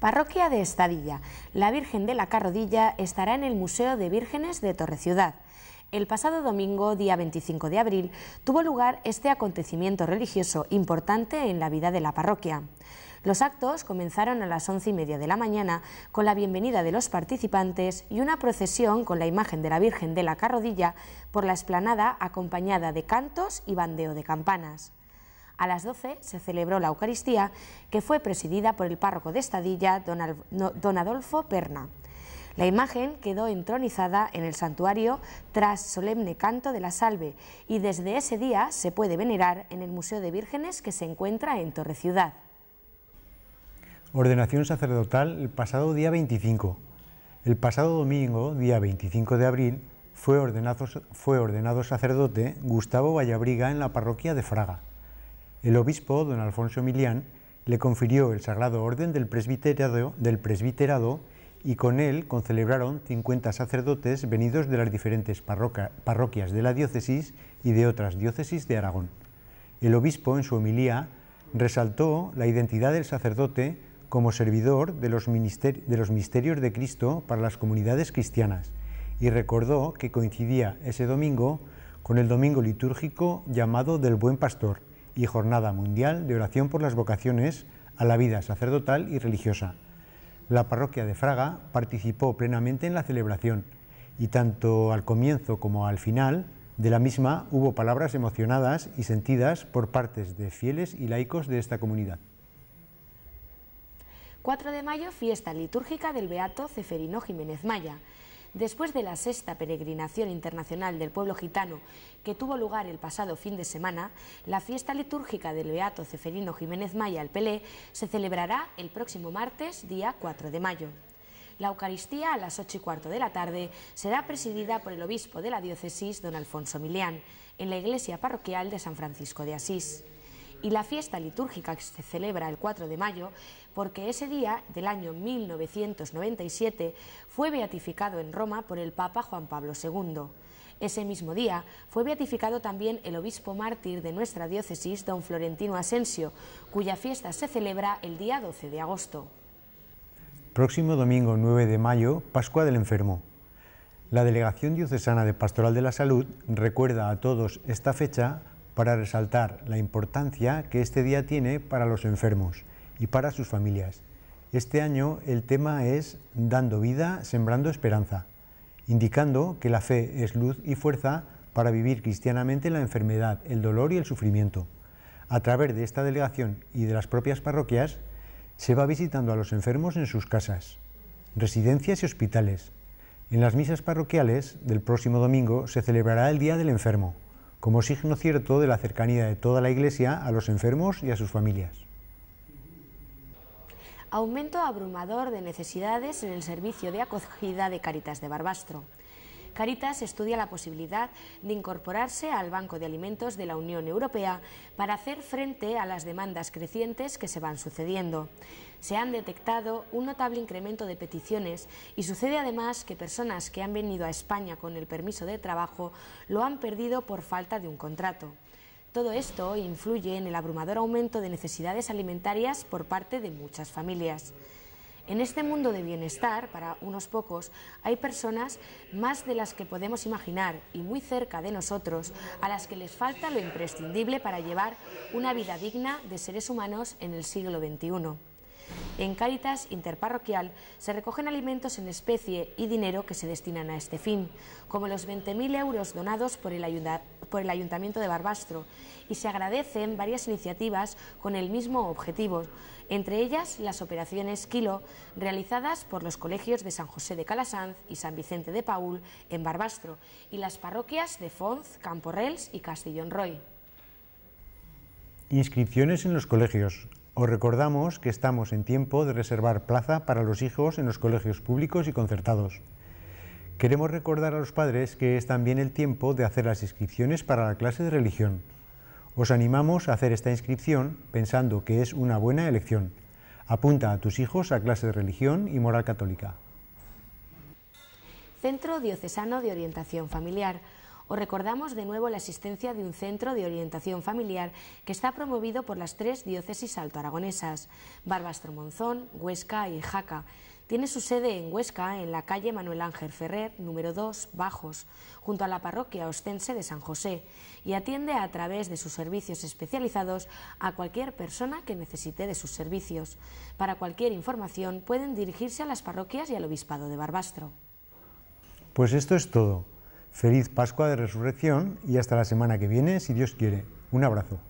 Parroquia de Estadilla. La Virgen de la Carrodilla estará en el Museo de Vírgenes de Torreciudad. El pasado domingo, día 25 de abril, tuvo lugar este acontecimiento religioso importante en la vida de la parroquia. Los actos comenzaron a las once y media de la mañana con la bienvenida de los participantes y una procesión con la imagen de la Virgen de la Carrodilla por la esplanada acompañada de cantos y bandeo de campanas. A las 12 se celebró la Eucaristía, que fue presidida por el párroco de Estadilla, don Adolfo Perna. La imagen quedó entronizada en el santuario tras solemne canto de la salve y desde ese día se puede venerar en el Museo de Vírgenes que se encuentra en Torreciudad. Ordenación sacerdotal el pasado día 25. El pasado domingo, día 25 de abril, fue ordenado, fue ordenado sacerdote Gustavo Vallabriga en la parroquia de Fraga el obispo don Alfonso Milián le confirió el Sagrado Orden del Presbiterado, y con él concelebraron 50 sacerdotes venidos de las diferentes parroquias de la diócesis y de otras diócesis de Aragón. El obispo, en su homilía, resaltó la identidad del sacerdote como servidor de los misterios de Cristo para las comunidades cristianas y recordó que coincidía ese domingo con el domingo litúrgico llamado del Buen Pastor, y Jornada Mundial de Oración por las Vocaciones a la Vida Sacerdotal y Religiosa. La parroquia de Fraga participó plenamente en la celebración y tanto al comienzo como al final de la misma hubo palabras emocionadas y sentidas por partes de fieles y laicos de esta comunidad. 4 de mayo, fiesta litúrgica del Beato Ceferino Jiménez Maya. Después de la sexta peregrinación internacional del pueblo gitano, que tuvo lugar el pasado fin de semana, la fiesta litúrgica del Beato Ceferino Jiménez Maya, al Pelé, se celebrará el próximo martes, día 4 de mayo. La Eucaristía, a las 8 y cuarto de la tarde, será presidida por el obispo de la diócesis, don Alfonso Milián, en la iglesia parroquial de San Francisco de Asís y la fiesta litúrgica que se celebra el 4 de mayo, porque ese día del año 1997 fue beatificado en Roma por el Papa Juan Pablo II. Ese mismo día fue beatificado también el obispo mártir de nuestra diócesis, don Florentino Asensio, cuya fiesta se celebra el día 12 de agosto. Próximo domingo 9 de mayo, Pascua del Enfermo. La Delegación Diocesana de Pastoral de la Salud recuerda a todos esta fecha para resaltar la importancia que este día tiene para los enfermos y para sus familias. Este año el tema es Dando vida, sembrando esperanza, indicando que la fe es luz y fuerza para vivir cristianamente la enfermedad, el dolor y el sufrimiento. A través de esta delegación y de las propias parroquias, se va visitando a los enfermos en sus casas, residencias y hospitales. En las misas parroquiales del próximo domingo se celebrará el Día del Enfermo como signo cierto de la cercanía de toda la Iglesia a los enfermos y a sus familias. Aumento abrumador de necesidades en el servicio de acogida de Caritas de Barbastro. Caritas estudia la posibilidad de incorporarse al Banco de Alimentos de la Unión Europea para hacer frente a las demandas crecientes que se van sucediendo. Se han detectado un notable incremento de peticiones y sucede además que personas que han venido a España con el permiso de trabajo lo han perdido por falta de un contrato. Todo esto influye en el abrumador aumento de necesidades alimentarias por parte de muchas familias. En este mundo de bienestar, para unos pocos, hay personas más de las que podemos imaginar y muy cerca de nosotros, a las que les falta lo imprescindible para llevar una vida digna de seres humanos en el siglo XXI. En Cáritas Interparroquial se recogen alimentos en especie y dinero que se destinan a este fin, como los 20.000 euros donados por el ayuntamiento por el Ayuntamiento de Barbastro y se agradecen varias iniciativas con el mismo objetivo, entre ellas las operaciones Kilo realizadas por los colegios de San José de Calasanz y San Vicente de Paul en Barbastro y las parroquias de Fonz, Camporrels y Castellón Roy. Inscripciones en los colegios. Os recordamos que estamos en tiempo de reservar plaza para los hijos en los colegios públicos y concertados. Queremos recordar a los padres que es también el tiempo de hacer las inscripciones para la clase de religión. Os animamos a hacer esta inscripción pensando que es una buena elección. Apunta a tus hijos a clase de religión y moral católica. Centro Diocesano de Orientación Familiar. Os recordamos de nuevo la existencia de un centro de orientación familiar que está promovido por las tres diócesis altoaragonesas, Barbastro Monzón, Huesca y Jaca. Tiene su sede en Huesca, en la calle Manuel Ángel Ferrer, número 2, Bajos, junto a la parroquia ostense de San José, y atiende a través de sus servicios especializados a cualquier persona que necesite de sus servicios. Para cualquier información pueden dirigirse a las parroquias y al Obispado de Barbastro. Pues esto es todo. Feliz Pascua de Resurrección y hasta la semana que viene, si Dios quiere. Un abrazo.